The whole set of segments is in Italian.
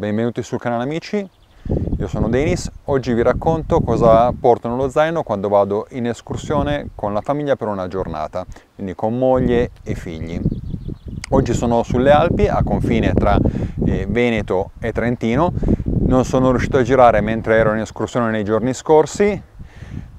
benvenuti sul canale amici, io sono Denis, oggi vi racconto cosa porto nello zaino quando vado in escursione con la famiglia per una giornata, quindi con moglie e figli. Oggi sono sulle Alpi, a confine tra eh, Veneto e Trentino, non sono riuscito a girare mentre ero in escursione nei giorni scorsi,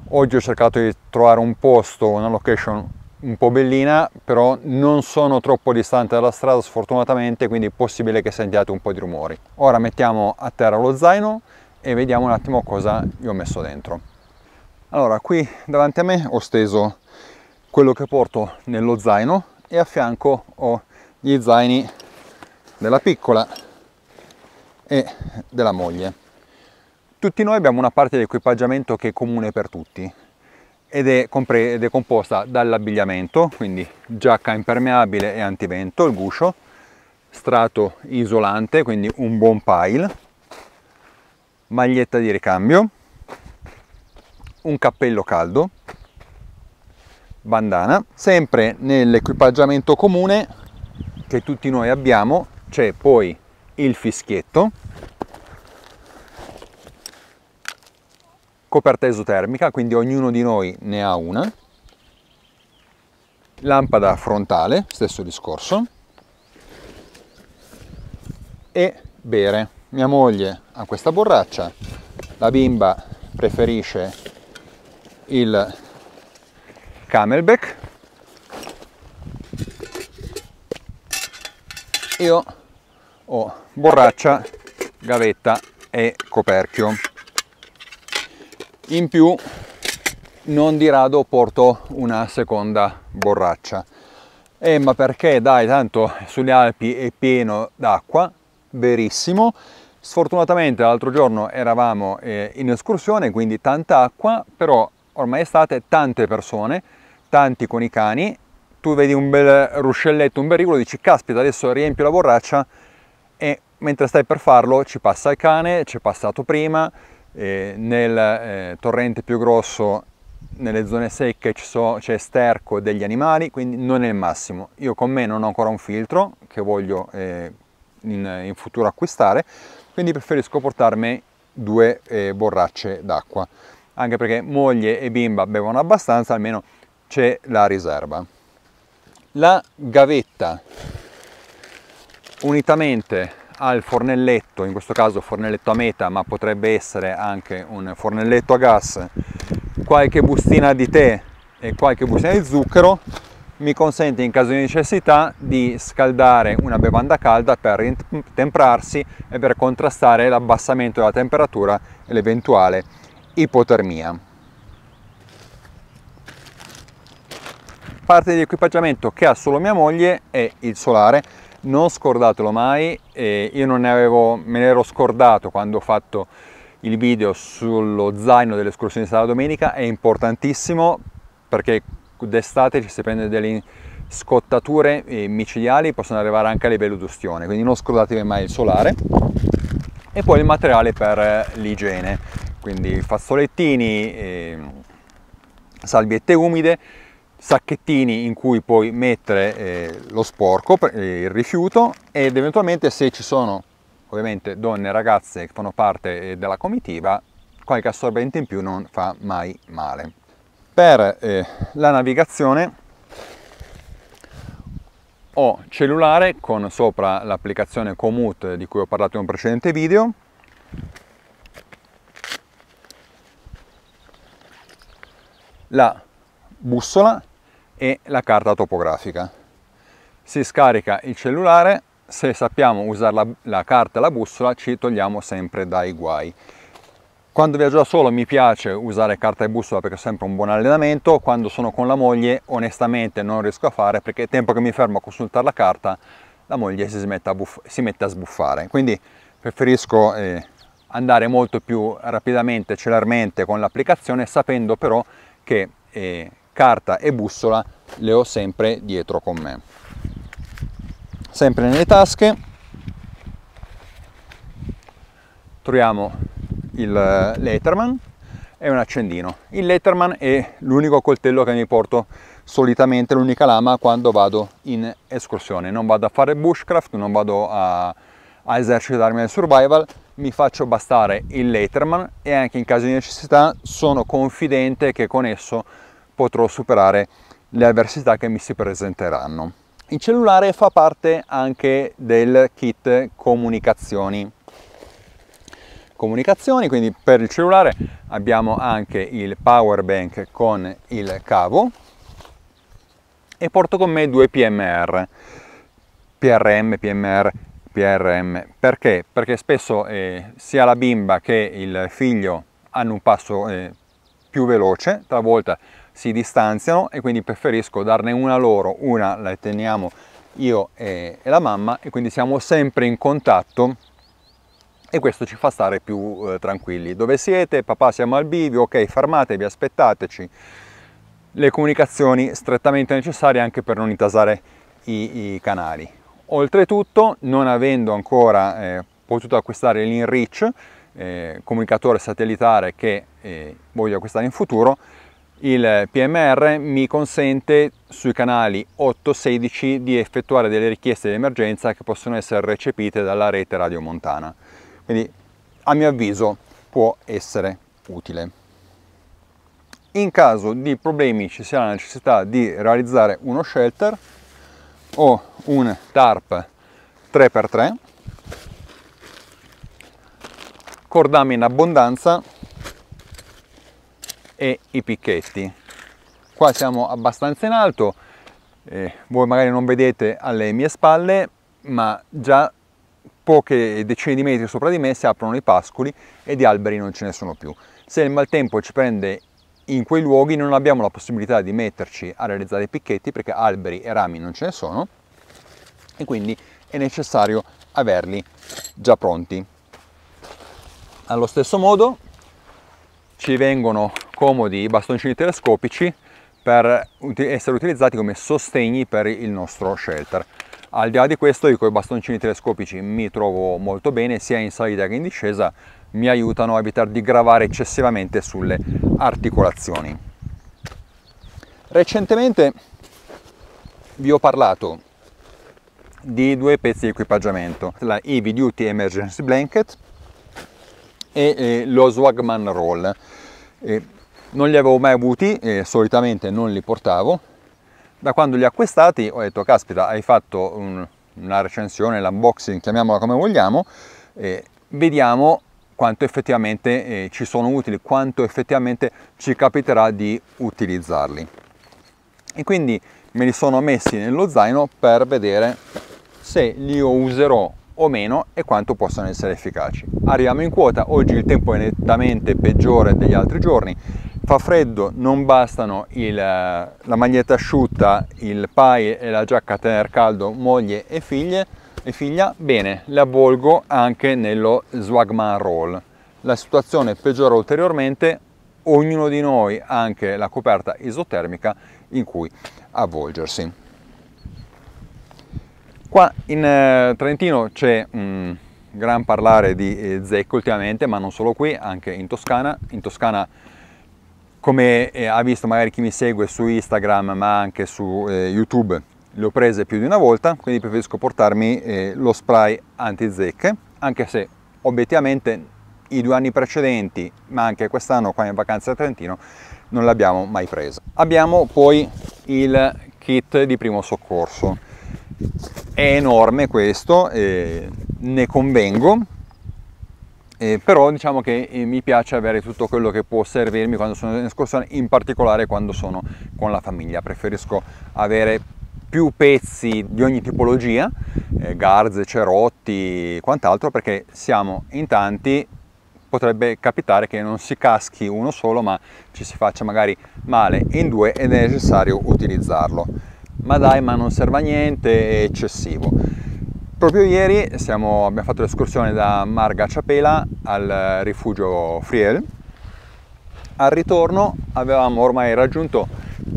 oggi ho cercato di trovare un posto, una location un po' bellina, però non sono troppo distante dalla strada sfortunatamente, quindi è possibile che sentiate un po' di rumori. Ora mettiamo a terra lo zaino e vediamo un attimo cosa gli ho messo dentro. Allora, qui davanti a me ho steso quello che porto nello zaino e a fianco ho gli zaini della piccola e della moglie. Tutti noi abbiamo una parte di equipaggiamento che è comune per tutti, ed è, ed è composta dall'abbigliamento, quindi giacca impermeabile e antivento, il guscio, strato isolante, quindi un buon pile, maglietta di ricambio, un cappello caldo, bandana. Sempre nell'equipaggiamento comune che tutti noi abbiamo c'è poi il fischietto coperta esotermica, quindi ognuno di noi ne ha una, lampada frontale, stesso discorso, e bere. Mia moglie ha questa borraccia, la bimba preferisce il camelback, io ho borraccia, gavetta e coperchio in più non di rado porto una seconda borraccia eh, ma perché dai tanto sulle Alpi è pieno d'acqua verissimo sfortunatamente l'altro giorno eravamo eh, in escursione quindi tanta acqua però ormai estate tante persone tanti con i cani tu vedi un bel ruscelletto un bel dici caspita adesso riempio la borraccia e mentre stai per farlo ci passa il cane, ci è passato prima, eh, nel eh, torrente più grosso nelle zone secche so, c'è sterco degli animali, quindi non è il massimo. Io con me non ho ancora un filtro che voglio eh, in, in, futuro acquistare, quindi preferisco portarmi due eh, borracce d'acqua, anche perché moglie e bimba bevono abbastanza, almeno c'è la riserva. La gavetta, unitamente al fornelletto, in questo caso fornelletto a meta, ma potrebbe essere anche un fornelletto a gas, qualche bustina di tè e qualche bustina di zucchero, mi consente in caso di necessità di scaldare una bevanda calda per temprarsi e per contrastare l'abbassamento della temperatura e l'eventuale ipotermia. Parte dell'equipaggiamento che ha solo mia moglie è il solare non scordatelo mai, eh, io non ne avevo, me ne ero scordato quando ho fatto il video sullo zaino delle dell'escursionista la domenica, è importantissimo perché d'estate ci si prende delle scottature eh, micidiali, possono arrivare anche a livello d'ustione, quindi non scordatevi mai il solare. E poi il materiale per eh, l'igiene, quindi fazzolettini, eh, salviette umide, sacchettini in cui puoi mettere eh, lo sporco, eh, il rifiuto ed eventualmente se ci sono ovviamente donne e ragazze che fanno parte eh, della comitiva, qualche assorbente in più non fa mai male. Per eh, la navigazione ho cellulare con sopra l'applicazione Commute di cui ho parlato in un precedente video, la bussola e la carta topografica. Si scarica il cellulare, se sappiamo usare la, la carta e la bussola ci togliamo sempre dai guai. Quando viaggio da solo mi piace usare carta e bussola perché è sempre un buon allenamento, quando sono con la moglie onestamente non riesco a fare perché è tempo che mi fermo a consultare la carta la moglie si, si mette a sbuffare, quindi preferisco eh, andare molto più rapidamente, celermente con l'applicazione sapendo però che eh, carta e bussola le ho sempre dietro con me. Sempre nelle tasche troviamo il Letterman e un accendino. Il Letterman è l'unico coltello che mi porto solitamente, l'unica lama quando vado in escursione. Non vado a fare bushcraft, non vado a, a esercitarmi nel survival, mi faccio bastare il Letterman e anche in caso di necessità sono confidente che con esso potrò superare le avversità che mi si presenteranno. Il cellulare fa parte anche del kit comunicazioni. Comunicazioni, quindi per il cellulare abbiamo anche il power bank con il cavo e porto con me due PMR. PRM, PMR, PRM. Perché? Perché spesso eh, sia la bimba che il figlio hanno un passo eh, più veloce, talvolta si distanziano e quindi preferisco darne una loro, una la teniamo io e, e la mamma e quindi siamo sempre in contatto e questo ci fa stare più eh, tranquilli. Dove siete? Papà siamo al bivio, ok fermatevi, aspettateci. Le comunicazioni strettamente necessarie anche per non intasare i, i canali. Oltretutto, non avendo ancora eh, potuto acquistare l'InReach, eh, comunicatore satellitare che eh, voglio acquistare in futuro, il PMR mi consente sui canali 8-16 di effettuare delle richieste di emergenza che possono essere recepite dalla rete Radio Montana. Quindi a mio avviso può essere utile. In caso di problemi ci sia la necessità di realizzare uno shelter o un tarp 3x3, cordami in abbondanza e i picchetti. Qua siamo abbastanza in alto, eh, voi magari non vedete alle mie spalle, ma già poche decine di metri sopra di me si aprono i pascoli e di alberi non ce ne sono più. Se il maltempo ci prende in quei luoghi non abbiamo la possibilità di metterci a realizzare i picchetti perché alberi e rami non ce ne sono e quindi è necessario averli già pronti. Allo stesso modo ci vengono comodi bastoncini telescopici per essere utilizzati come sostegni per il nostro shelter. Al di là di questo io con i bastoncini telescopici mi trovo molto bene sia in salita che in discesa, mi aiutano a evitare di gravare eccessivamente sulle articolazioni. Recentemente vi ho parlato di due pezzi di equipaggiamento, la EV Duty Emergency Blanket e eh, lo Swagman Roll non li avevo mai avuti e solitamente non li portavo. Da quando li ho acquistati ho detto, caspita, hai fatto un, una recensione, l'unboxing, chiamiamola come vogliamo, eh, vediamo quanto effettivamente eh, ci sono utili, quanto effettivamente ci capiterà di utilizzarli. E quindi me li sono messi nello zaino per vedere se li userò o meno e quanto possano essere efficaci. Arriviamo in quota, oggi il tempo è nettamente peggiore degli altri giorni, fa freddo non bastano il, eh, la maglietta asciutta, il pai e la giacca a tenere caldo moglie e figlie e figlia, bene, le avvolgo anche nello swagman roll. La situazione peggiora ulteriormente, ognuno di noi ha anche la coperta isotermica in cui avvolgersi. Qua in eh, Trentino c'è un mm, gran parlare di eh, zecche ultimamente, ma non solo qui, anche in Toscana. In Toscana come eh, ha visto magari chi mi segue su Instagram ma anche su eh, YouTube, le ho prese più di una volta, quindi preferisco portarmi eh, lo spray anti zecche anche se obiettivamente i due anni precedenti, ma anche quest'anno qua in vacanza a Trentino, non l'abbiamo mai preso. Abbiamo poi il kit di primo soccorso. È enorme questo, eh, ne convengo, eh, però diciamo che eh, mi piace avere tutto quello che può servirmi quando sono in escursione, in particolare quando sono con la famiglia, preferisco avere più pezzi di ogni tipologia, eh, garze, cerotti, e quant'altro, perché siamo in tanti, potrebbe capitare che non si caschi uno solo, ma ci si faccia magari male in due ed è necessario utilizzarlo. Ma dai, ma non serve a niente, è eccessivo. Proprio ieri siamo, abbiamo fatto l'escursione da Marga Ciapela al eh, rifugio Friel. Al ritorno avevamo ormai raggiunto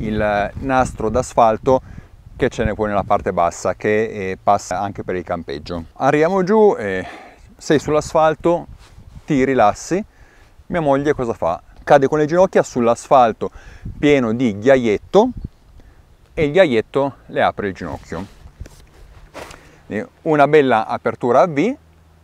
il eh, nastro d'asfalto che ce n'è poi nella parte bassa che eh, passa anche per il campeggio. Arriviamo giù e sei sull'asfalto, ti rilassi. Mia moglie cosa fa? Cade con le ginocchia sull'asfalto pieno di ghiaietto e il ghiaietto le apre il ginocchio una bella apertura a V,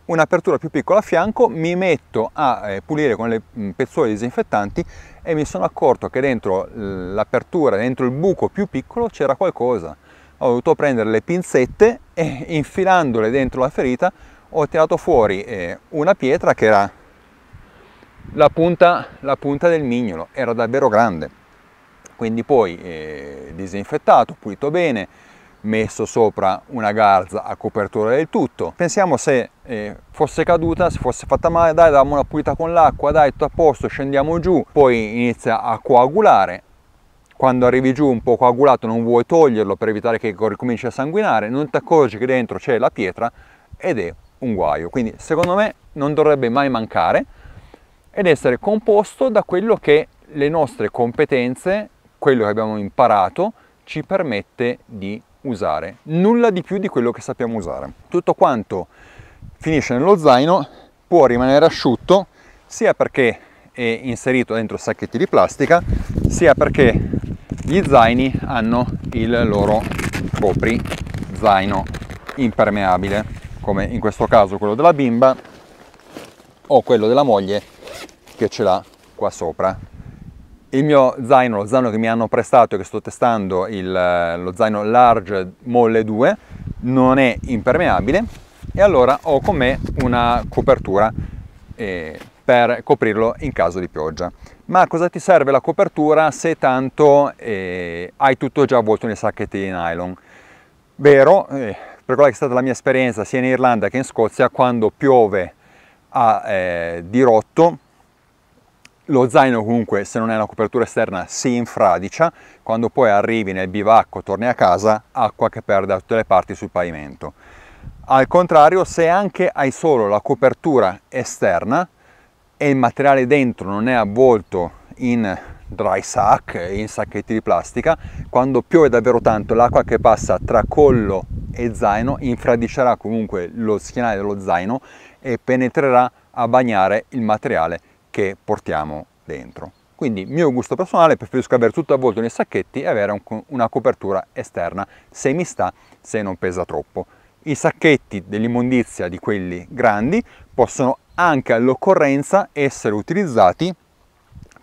un'apertura più piccola a fianco, mi metto a eh, pulire con le mm, pezzuole disinfettanti e mi sono accorto che dentro l'apertura, dentro il buco più piccolo c'era qualcosa. Ho dovuto prendere le pinzette e infilandole dentro la ferita ho tirato fuori eh, una pietra che era la punta, la punta del mignolo, era davvero grande. Quindi poi eh, disinfettato, pulito bene, messo sopra una garza a copertura del tutto. Pensiamo se eh, fosse caduta, se fosse fatta male, dai, dammo una pulita con l'acqua, dai, tutto a posto, scendiamo giù, poi inizia a coagulare. Quando arrivi giù un po' coagulato non vuoi toglierlo per evitare che ricominci a sanguinare, non ti accorgi che dentro c'è la pietra ed è un guaio. Quindi secondo me non dovrebbe mai mancare ed essere composto da quello che le nostre competenze, quello che abbiamo imparato, ci permette di usare, nulla di più di quello che sappiamo usare. Tutto quanto finisce nello zaino può rimanere asciutto sia perché è inserito dentro sacchetti di plastica, sia perché gli zaini hanno il loro copri zaino impermeabile, come in questo caso quello della bimba o quello della moglie che ce l'ha qua sopra il mio zaino, lo zaino che mi hanno prestato e che sto testando, il, eh, lo zaino Large Molle 2, non è impermeabile e allora ho con me una copertura eh, per coprirlo in caso di pioggia. Ma cosa ti serve la copertura se tanto eh, hai tutto già avvolto nei sacchetti di nylon? Vero, eh, per quella che è stata la mia esperienza sia in Irlanda che in Scozia, quando piove a eh, dirotto lo zaino comunque se non è una copertura esterna si infradicia, quando poi arrivi nel bivacco, torni a casa, acqua che perde da tutte le parti sul pavimento. Al contrario, se anche hai solo la copertura esterna e il materiale dentro non è avvolto in dry sack, in sacchetti di plastica, quando piove davvero tanto l'acqua che passa tra collo e zaino infradicerà comunque lo schienale dello zaino e penetrerà a bagnare il materiale che portiamo dentro. Quindi mio gusto personale preferisco avere tutto avvolto nei sacchetti e avere un, una copertura esterna se mi sta, se non pesa troppo. I sacchetti dell'immondizia di quelli grandi possono anche all'occorrenza essere utilizzati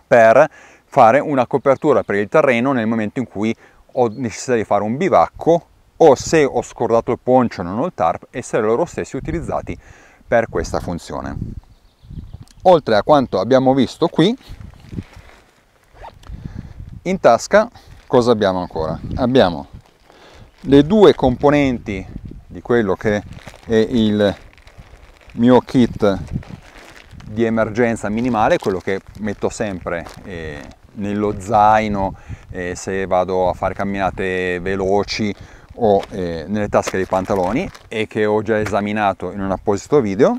per fare una copertura per il terreno nel momento in cui ho necessità di fare un bivacco o se ho scordato il poncio non ho il tarp essere loro stessi utilizzati per questa funzione oltre a quanto abbiamo visto qui in tasca cosa abbiamo ancora abbiamo le due componenti di quello che è il mio kit di emergenza minimale quello che metto sempre eh, nello zaino eh, se vado a fare camminate veloci o eh, nelle tasche dei pantaloni e che ho già esaminato in un apposito video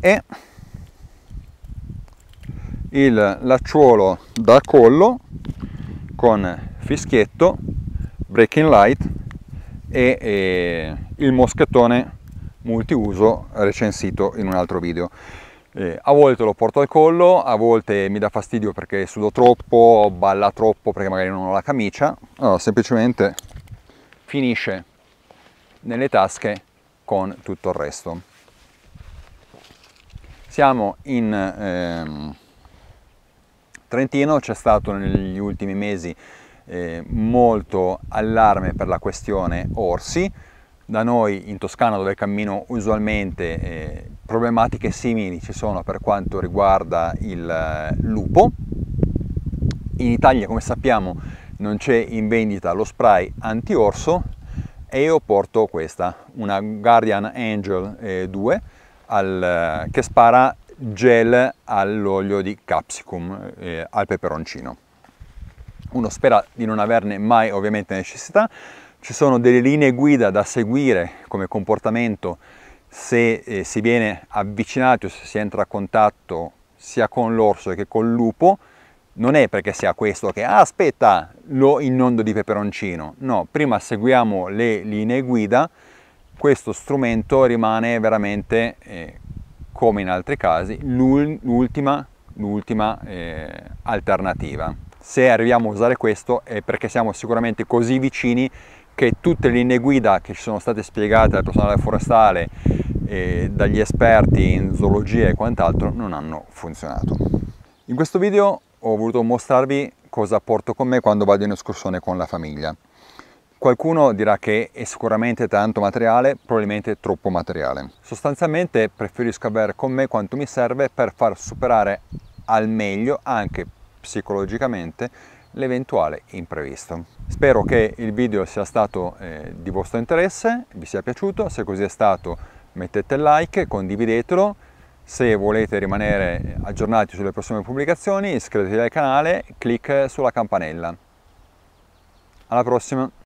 e il lacciuolo da collo con fischietto, breaking light e, e il moschettone multiuso recensito in un altro video. Eh, a volte lo porto al collo, a volte mi dà fastidio perché sudo troppo, balla troppo perché magari non ho la camicia, allora semplicemente finisce nelle tasche con tutto il resto siamo in ehm, Trentino, c'è stato negli ultimi mesi eh, molto allarme per la questione orsi, da noi in Toscana dove cammino usualmente eh, problematiche simili ci sono per quanto riguarda il eh, lupo, in Italia come sappiamo non c'è in vendita lo spray anti-orso e io porto questa, una Guardian Angel eh, 2 al, che spara gel all'olio di capsicum, eh, al peperoncino. Uno spera di non averne mai ovviamente necessità, ci sono delle linee guida da seguire come comportamento se eh, si viene avvicinati o se si entra a contatto sia con l'orso che col lupo, non è perché sia questo che ah, aspetta lo innondo di peperoncino, no, prima seguiamo le linee guida questo strumento rimane veramente, eh, come in altri casi, l'ultima, l'ultima eh, alternativa. Se arriviamo a usare questo è perché siamo sicuramente così vicini che tutte le linee guida che ci sono state spiegate dal personale forestale, eh, dagli esperti in zoologia e quant'altro non hanno funzionato. In questo video ho voluto mostrarvi cosa porto con me quando vado in escursione con la famiglia. Qualcuno dirà che è sicuramente tanto materiale, probabilmente troppo materiale. Sostanzialmente preferisco avere con me quanto mi serve per far superare al meglio, anche psicologicamente, l'eventuale imprevisto. Spero che il video sia stato eh, di vostro interesse, vi sia piaciuto, se così è stato mettete like, condividetelo, se volete rimanere aggiornati sulle prossime pubblicazioni iscrivetevi al canale, clic sulla campanella. Alla prossima!